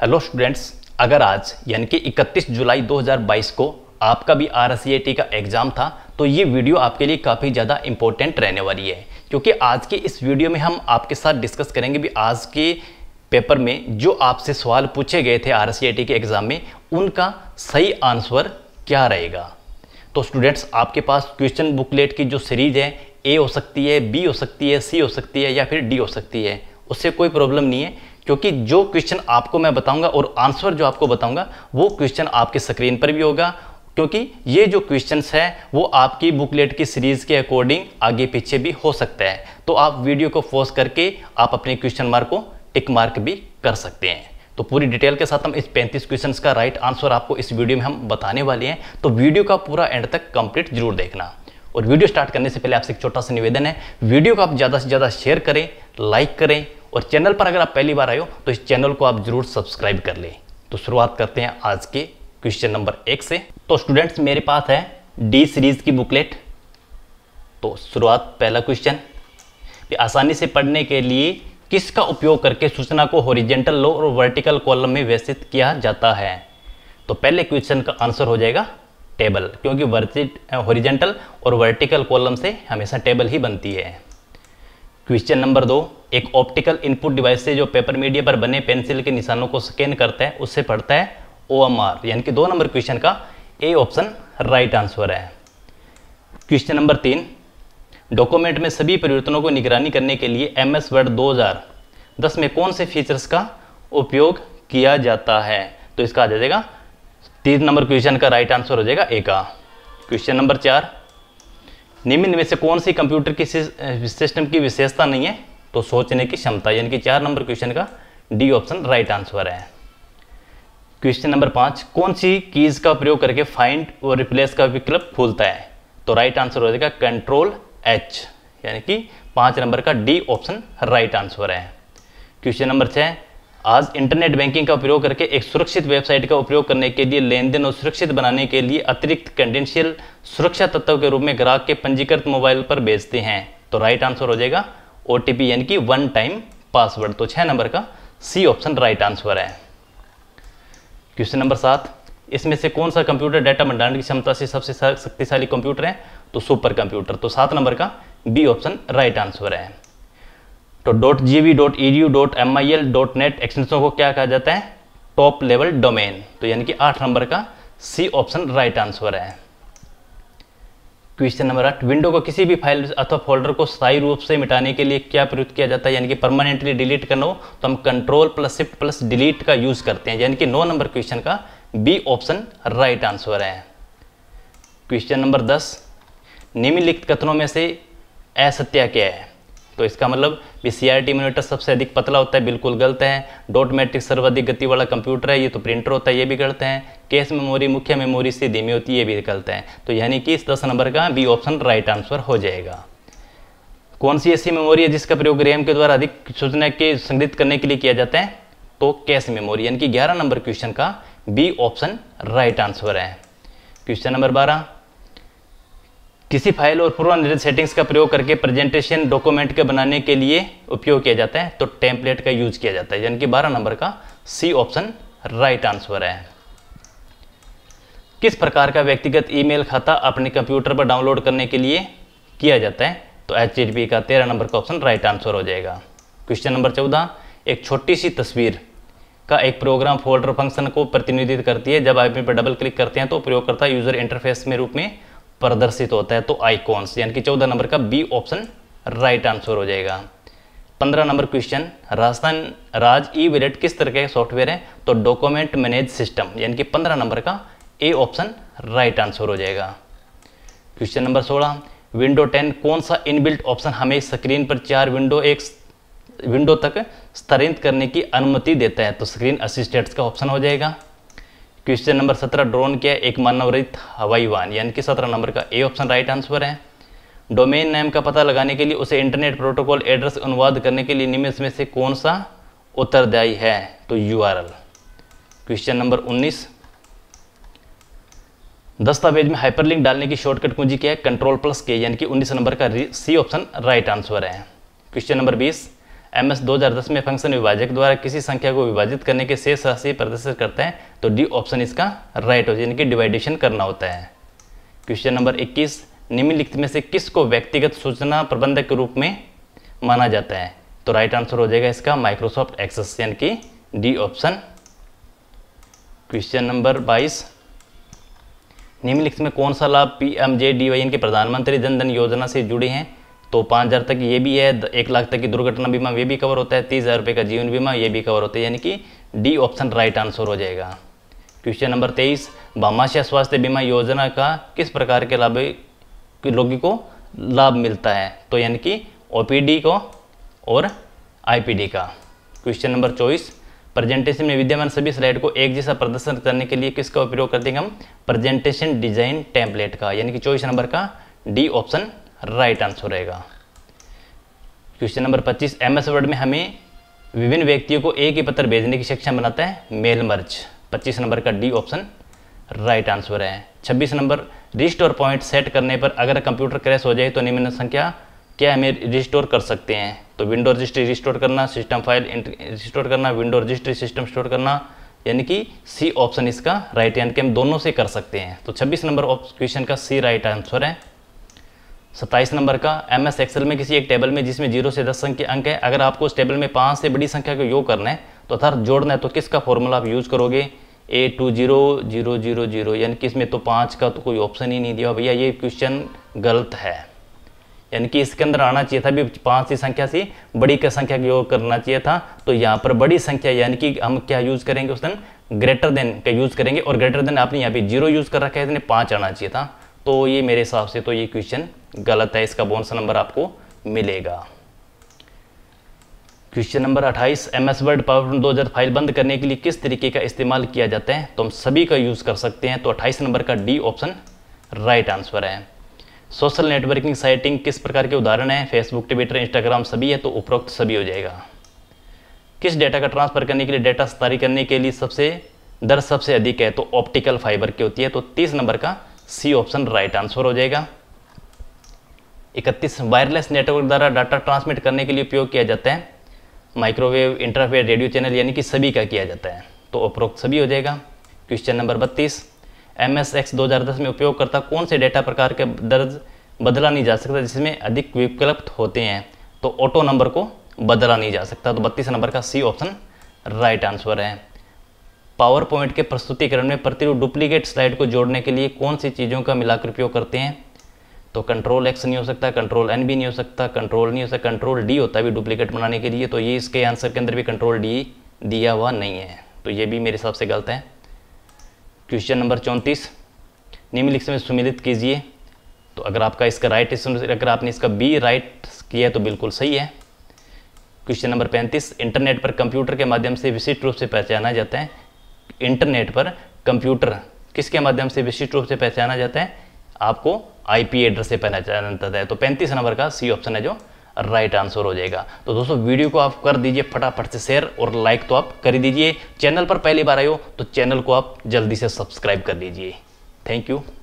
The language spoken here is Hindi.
हेलो स्टूडेंट्स अगर आज यानी कि 31 जुलाई 2022 को आपका भी आर e का एग्ज़ाम था तो ये वीडियो आपके लिए काफ़ी ज़्यादा इंपॉर्टेंट रहने वाली है क्योंकि आज के इस वीडियो में हम आपके साथ डिस्कस करेंगे भी आज के पेपर में जो आपसे सवाल पूछे गए थे आर e के एग्ज़ाम में उनका सही आंसर क्या रहेगा तो स्टूडेंट्स आपके पास क्वेश्चन बुकलेट की जो सीरीज है ए हो सकती है बी हो सकती है सी हो सकती है या फिर डी हो सकती है उससे कोई प्रॉब्लम नहीं है क्योंकि जो क्वेश्चन आपको मैं बताऊंगा और आंसर जो आपको बताऊंगा वो क्वेश्चन आपके स्क्रीन पर भी होगा क्योंकि ये जो क्वेश्चंस है वो आपकी बुकलेट की सीरीज के अकॉर्डिंग आगे पीछे भी हो सकता है तो आप वीडियो को फोर्स करके आप अपने क्वेश्चन मार्क को टिक मार्क भी कर सकते हैं तो पूरी डिटेल के साथ हम इस 35 क्वेश्चंस का राइट आंसर आपको इस वीडियो में हम बताने वाले हैं तो वीडियो का पूरा एंड तक कंप्लीट जरूर देखना और वीडियो स्टार्ट करने से पहले आपसे एक छोटा सा निवेदन है वीडियो को आप ज़्यादा से ज़्यादा शेयर करें लाइक करें और चैनल पर अगर आप पहली बार आए हो तो इस चैनल को आप जरूर सब्सक्राइब कर लें तो शुरुआत करते हैं आज के क्वेश्चन नंबर एक से तो स्टूडेंट्स मेरे पास है डी सीरीज की बुकलेट तो शुरुआत पहला क्वेश्चन आसानी से पढ़ने के लिए किसका उपयोग करके सूचना को हॉरिजेंटल लो और वर्टिकल कॉलम में व्यवस्थित किया जाता है तो पहले क्वेश्चन का आंसर हो जाएगा टेबल क्योंकि वर्जिट हॉरिजेंटल और वर्टिकल कॉलम से हमेशा टेबल ही बनती है क्वेश्चन नंबर दो एक ऑप्टिकल इनपुट डिवाइस से जो पेपर मीडिया पर बने पेंसिल के निशानों को स्कैन करता है उससे पढ़ता है ओ एम आर यानी कि दो नंबर क्वेश्चन का ए ऑप्शन राइट आंसर है क्वेश्चन नंबर तीन डॉक्यूमेंट में सभी परिवर्तनों को निगरानी करने के लिए एम एस वर्ड दो हजार दस में कौन से फीचर्स का उपयोग किया जाता है तो इसका आ जाएगा तीन नंबर क्वेश्चन का राइट आंसर हो जाएगा ए का क्वेश्चन नंबर चार निम्न में से कौन सी कंप्यूटर की सिस्टम की विशेषता नहीं है तो सोचने की क्षमता यानी कि चार नंबर क्वेश्चन का डी ऑप्शन राइट आंसर है क्वेश्चन नंबर पाँच कौन सी कीज़ का प्रयोग करके फाइंड और रिप्लेस का विकल्प खुलता है तो राइट आंसर हो जाएगा कंट्रोल एच यानी कि पाँच नंबर का डी ऑप्शन राइट आंसर है क्वेश्चन नंबर छः आज इंटरनेट बैंकिंग का उपयोग करके एक सुरक्षित वेबसाइट का उपयोग करने के लिए लेन देन और सुरक्षित बनाने के लिए अतिरिक्त कंडेंशियल सुरक्षा तत्व के रूप में ग्राहक के पंजीकृत मोबाइल पर भेजते हैं तो राइट आंसर हो जाएगा ओ यानी कि वन टाइम पासवर्ड तो छः नंबर का सी ऑप्शन राइट आंसर है क्वेश्चन नंबर सात इसमें से कौन सा कंप्यूटर डाटा भंडारण की क्षमता से सबसे शक्तिशाली कंप्यूटर है तो सुपर कंप्यूटर तो सात नंबर का बी ऑप्शन राइट आंसर है तो dot G V dot E U dot M I L dot net extension को क्या कहा जाता है टॉप लेवल डोमेन तो यानी कि आठ नंबर का सी ऑप्शन राइट आंसर है क्वेश्चन नंबर आठ विंडो को किसी भी फाइल अथवा फोल्डर को स्थायी रूप से मिटाने के लिए क्या प्रयुक्त किया जाता है यानी कि परमानेंटली डिलीट करना हो तो हम control plus shift plus delete का यूज़ करते हैं यानी कि नौ नंबर क्वेश्चन का बी ऑप्शन राइट आंसर है क्वेश्चन नंबर दस निम्नलिखित कथनों में से असत्या क्या है तो इसका मतलब भी सी आर मोनिटर सबसे अधिक पतला होता है बिल्कुल गलत है डॉट मैट्रिक सर्वाधिक गति वाला कंप्यूटर है ये तो प्रिंटर होता है ये भी गलत है केस मेमोरी मुख्य मेमोरी से धीमी होती है ये भी गलत है तो यानी कि इस दस नंबर का बी ऑप्शन राइट आंसर हो जाएगा कौन सी ऐसी मेमोरी है जिसका प्रयोग रेम के द्वारा अधिक सूचना के संग्रहित करने के लिए किया जाता है तो कैश मेमोरी यानी कि ग्यारह नंबर क्वेश्चन का बी ऑप्शन राइट आंसर है क्वेश्चन नंबर बारह किसी फाइल और पूर्वानिर्धारित सेटिंग्स का प्रयोग करके प्रेजेंटेशन डॉक्यूमेंट के बनाने के लिए उपयोग किया जाता है तो टेम्पलेट का यूज किया जाता है यानी कि 12 नंबर का सी ऑप्शन राइट आंसर है किस प्रकार का व्यक्तिगत ईमेल खाता अपने कंप्यूटर पर डाउनलोड करने के लिए किया जाता है तो एच का तेरह नंबर का ऑप्शन राइट आंसर हो जाएगा क्वेश्चन नंबर चौदह एक छोटी सी तस्वीर का एक प्रोग्राम फोल्डर फंक्शन को प्रतिनिधित्व करती है जब आप इन पर डबल क्लिक करते हैं तो प्रयोगकर्ता यूजर इंटरफेस में रूप में प्रदर्शित होता है तो आइकॉन्स यानी कि चौदह नंबर का बी ऑप्शन राइट आंसर हो जाएगा पंद्रह number question Rajasthan Raj e wallet किस तरह के सॉफ्टवेयर है तो डॉक्यूमेंट मैनेज सिस्टम यानी कि पंद्रह नंबर का ए ऑप्शन राइट आंसर हो जाएगा क्वेश्चन नंबर सोलह विंडो टेन कौन सा इनबिल्ट ऑप्शन हमें स्क्रीन पर चार विंडो एक विंडो तक स्तरित करने की अनुमति देता है तो स्क्रीन असिस्टेंट्स का ऑप्शन हो जाएगा क्वेश्चन नंबर सत्रह ड्रोन के एक मानवरित हवाई वाहन यानी कि सत्रह नंबर का ए ऑप्शन राइट आंसर है डोमेन नेम का पता लगाने के लिए उसे इंटरनेट प्रोटोकॉल एड्रेस अनुवाद करने के लिए निम्न में से कौन सा उत्तरदायी है तो यू क्वेश्चन नंबर उन्नीस दस्तावेज में हाइपरलिंक डालने की शॉर्टकट कुंजी क्या है कंट्रोल प्लस के यानी कि उन्नीस नंबर का सी ऑप्शन राइट आंसर है क्वेश्चन नंबर बीस एम एस दो में फंक्शन विभाजक द्वारा किसी संख्या को विभाजित करने के शेष राशि प्रदर्शित करते हैं तो डी ऑप्शन इसका राइट हो यानी कि डिवाइडेशन करना होता है क्वेश्चन नंबर 21 निम्नलिखित में से किसको व्यक्तिगत सूचना प्रबंधक के रूप में माना जाता है तो राइट आंसर हो जाएगा इसका माइक्रोसॉफ्ट एक्सेस यानी कि डी ऑप्शन क्वेश्चन नंबर 22 निम्नलिखित में कौन सा लाभ P M J D Y इनके प्रधानमंत्री जनधन योजना से जुड़े हैं तो पाँच हज़ार तक ये भी है एक लाख तक की दुर्घटना बीमा ये भी कवर होता है तीस हज़ार रुपये का जीवन बीमा ये भी कवर होता है यानी कि डी ऑप्शन राइट आंसर हो जाएगा क्वेश्चन नंबर तेईस भामाशाह स्वास्थ्य बीमा योजना का किस प्रकार के लाभ रोगी को लाभ मिलता है तो यानी कि ओ को और आई का क्वेश्चन नंबर चौबीस प्रेजेंटेशन में विद्यमान सभी स्लाइड को एक जैसा प्रदर्शन करने के लिए किसका उपयोग करते हैं हम प्रेजेंटेशन डिजाइन टेम्पलेट का यानी कि चौबीस नंबर का डी ऑप्शन राइट आंसर रहेगा क्वेश्चन नंबर 25 एमएस वर्ड में हमें विभिन्न व्यक्तियों को एक ही पत्र भेजने की शिक्षा बनाता है मेल मर्ज 25 नंबर का डी ऑप्शन राइट आंसर है 26 नंबर रिस्टोर पॉइंट सेट करने पर अगर कंप्यूटर क्रैश हो जाए तो निम्न संख्या क्या हमें रिस्टोर कर सकते हैं तो विंडो रजिस्ट्री रिस्टोर करना सिस्टम फाइल रिस्टोर करना विंडो रजिस्ट्री सिस्टम स्टोर करना यानी कि सी ऑप्शन इसका राइट यानी के हम दोनों से कर सकते हैं तो 26 नंबर ऑप्शन क्वेश्चन का सी राइट आंसर है सत्ताईस नंबर का एम एस एक्सल में किसी एक टेबल में जिसमें जीरो से दस संख्या अंक है अगर आपको उस टेबल में पाँच से बड़ी संख्या को योग करना है तो अर्थात जोड़ना है तो किसका फॉर्मूला आप यूज़ करोगे A two zero zero zero zero यानी कि इसमें तो पाँच का तो कोई ऑप्शन ही नहीं दिया भैया ये क्वेश्चन गलत है यानी कि इसके अंदर आना चाहिए था भी पाँच सी संख्या से बड़ी का संख्या का योग करना चाहिए था तो यहाँ पर बड़ी संख्या यानी कि हम क्या यूज़ करेंगे उस दिन ग्रेटर देन का यूज़ करेंगे और ग्रेटर देन आपने यहाँ पे जीरो यूज़ कर रखा है इसने पाँच आना चाहिए था तो ये मेरे हिसाब से तो ये क्वेश्चन गलत है इसका कौन सा नंबर आपको मिलेगा question number 28 M S word power दो हज़ार फाइल बंद करने के लिए किस तरीके का इस्तेमाल किया जाता है तो हम सभी का यूज़ कर सकते हैं तो 28 नंबर का डी ऑप्शन राइट आंसर है सोशल नेटवर्किंग साइटिंग किस प्रकार के उदाहरण है फेसबुक ट्विटर इंस्टाग्राम सभी है तो उपरोक्त सभी हो जाएगा किस डेटा का ट्रांसफ़र करने के लिए डेटा सारी करने के लिए सबसे दर सबसे अधिक है तो ऑप्टिकल फाइबर की होती है तो तीस नंबर का सी ऑप्शन राइट आंसर हो जाएगा इकतीस वायरलेस नेटवर्क द्वारा डाटा ट्रांसमिट करने के लिए उपयोग किया जाता है माइक्रोवेव इंटरफेयर रेडियो चैनल यानी कि सभी का किया जाता है तो उपरोक्त सभी हो जाएगा क्वेश्चन नंबर बत्तीस एम एस एक्स दो हज़ार दस में उपयोगकर्ता कौन से डेटा प्रकार के दर्ज बदला नहीं जा सकता जिसमें अधिक विकल्प होते हैं तो ऑटो नंबर को बदला नहीं जा सकता तो बत्तीस नंबर का सी ऑप्शन राइट आंसर है पावर पॉइंट के प्रस्तुतिकरण में प्रतिरूप डुप्लीकेट स्लाइड को जोड़ने के लिए कौन सी चीज़ों का मिलाकर उपयोग करते हैं तो कंट्रोल एक्स नहीं हो सकता कंट्रोल एन भी नहीं हो सकता कंट्रोल नहीं हो सकता कंट्रोल डी होता है भी डुप्लीकेट बनाने के लिए तो ये इसके आंसर के अंदर भी कंट्रोल डी दिया हुआ नहीं है तो ये भी मेरे हिसाब से गलत है क्वेश्चन नंबर चौंतीस निम्नलिखित में सुमिलित कीजिए तो अगर आपका इसका राइट अगर आपने इसका बी राइट किया तो बिल्कुल सही है क्वेश्चन नंबर पैंतीस इंटरनेट पर कंप्यूटर के माध्यम से विशिष्ट रूप से पहचाना जाता है इंटरनेट पर कंप्यूटर किसके माध्यम से विशिष्ट रूप से पहचाना जाता है आपको आईपी एड्रेस से पहचाना जाता है तो 35 नंबर का सी ऑप्शन है जो राइट आंसर हो जाएगा तो दोस्तों वीडियो को आप कर दीजिए फटाफट से शेयर और लाइक तो आप कर दीजिए चैनल पर पहली बार आए हो तो चैनल को आप जल्दी से सब्सक्राइब कर लीजिए थैंक यू